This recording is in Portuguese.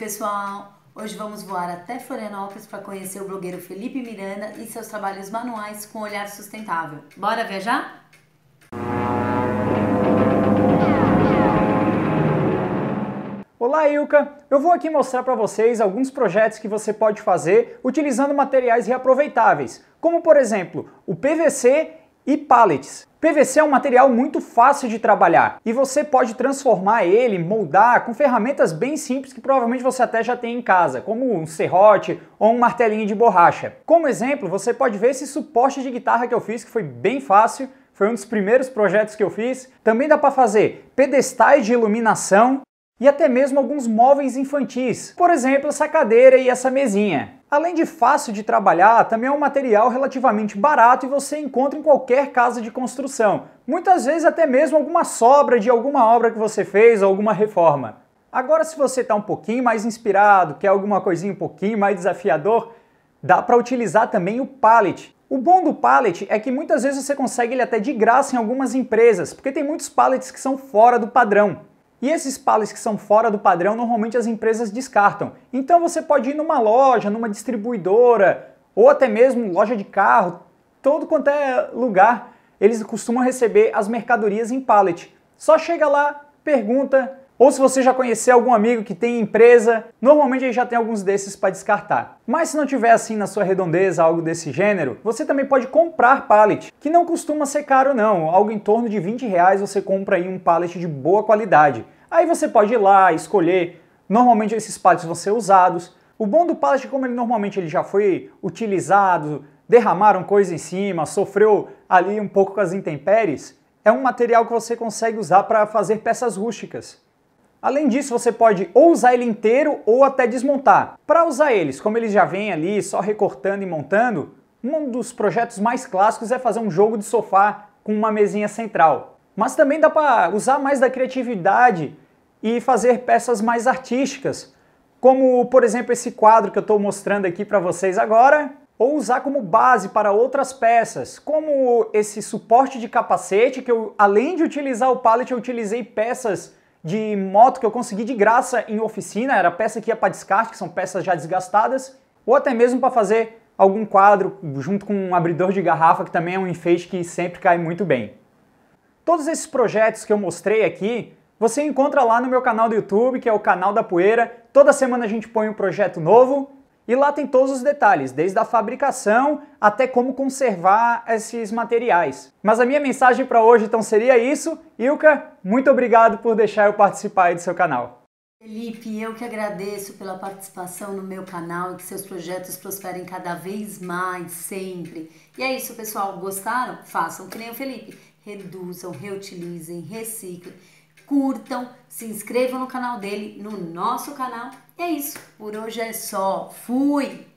pessoal! Hoje vamos voar até Florianópolis para conhecer o blogueiro Felipe Miranda e seus trabalhos manuais com olhar sustentável. Bora viajar? Olá, Ilka! Eu vou aqui mostrar para vocês alguns projetos que você pode fazer utilizando materiais reaproveitáveis, como por exemplo o PVC e pallets. PVC é um material muito fácil de trabalhar e você pode transformar ele, moldar com ferramentas bem simples que provavelmente você até já tem em casa, como um serrote ou um martelinho de borracha. Como exemplo, você pode ver esse suporte de guitarra que eu fiz, que foi bem fácil, foi um dos primeiros projetos que eu fiz. Também dá para fazer pedestais de iluminação e até mesmo alguns móveis infantis, por exemplo, essa cadeira e essa mesinha. Além de fácil de trabalhar, também é um material relativamente barato e você encontra em qualquer casa de construção, muitas vezes até mesmo alguma sobra de alguma obra que você fez ou alguma reforma. Agora, se você está um pouquinho mais inspirado, quer alguma coisinha um pouquinho mais desafiador, dá para utilizar também o pallet. O bom do pallet é que muitas vezes você consegue ele até de graça em algumas empresas, porque tem muitos pallets que são fora do padrão. E esses pallets que são fora do padrão, normalmente as empresas descartam. Então você pode ir numa loja, numa distribuidora, ou até mesmo loja de carro, todo quanto é lugar, eles costumam receber as mercadorias em pallet. Só chega lá, pergunta, ou se você já conhecer algum amigo que tem empresa, normalmente aí já tem alguns desses para descartar. Mas se não tiver assim na sua redondeza algo desse gênero, você também pode comprar pallet, que não costuma ser caro não, algo em torno de 20 reais você compra aí um pallet de boa qualidade. Aí você pode ir lá, escolher, normalmente esses pallets vão ser usados. O bom do pallet, é como ele normalmente ele já foi utilizado, derramaram coisa em cima, sofreu ali um pouco com as intempéries, é um material que você consegue usar para fazer peças rústicas. Além disso, você pode ou usar ele inteiro ou até desmontar. Para usar eles, como eles já vêm ali só recortando e montando, um dos projetos mais clássicos é fazer um jogo de sofá com uma mesinha central. Mas também dá para usar mais da criatividade e fazer peças mais artísticas, como por exemplo esse quadro que eu estou mostrando aqui para vocês agora, ou usar como base para outras peças, como esse suporte de capacete que eu, além de utilizar o pallet, eu utilizei peças de moto que eu consegui de graça em oficina, era peça que ia para descarte, que são peças já desgastadas, ou até mesmo para fazer algum quadro junto com um abridor de garrafa, que também é um enfeite que sempre cai muito bem. Todos esses projetos que eu mostrei aqui, você encontra lá no meu canal do YouTube, que é o canal da Poeira. Toda semana a gente põe um projeto novo e lá tem todos os detalhes, desde a fabricação até como conservar esses materiais. Mas a minha mensagem para hoje então seria isso. Ilka, muito obrigado por deixar eu participar aí do seu canal. Felipe, eu que agradeço pela participação no meu canal e que seus projetos prosperem cada vez mais, sempre. E é isso, pessoal. Gostaram? Façam que nem o Felipe. Reduzam, reutilizem, reciclem curtam, se inscrevam no canal dele, no nosso canal. E é isso, por hoje é só. Fui!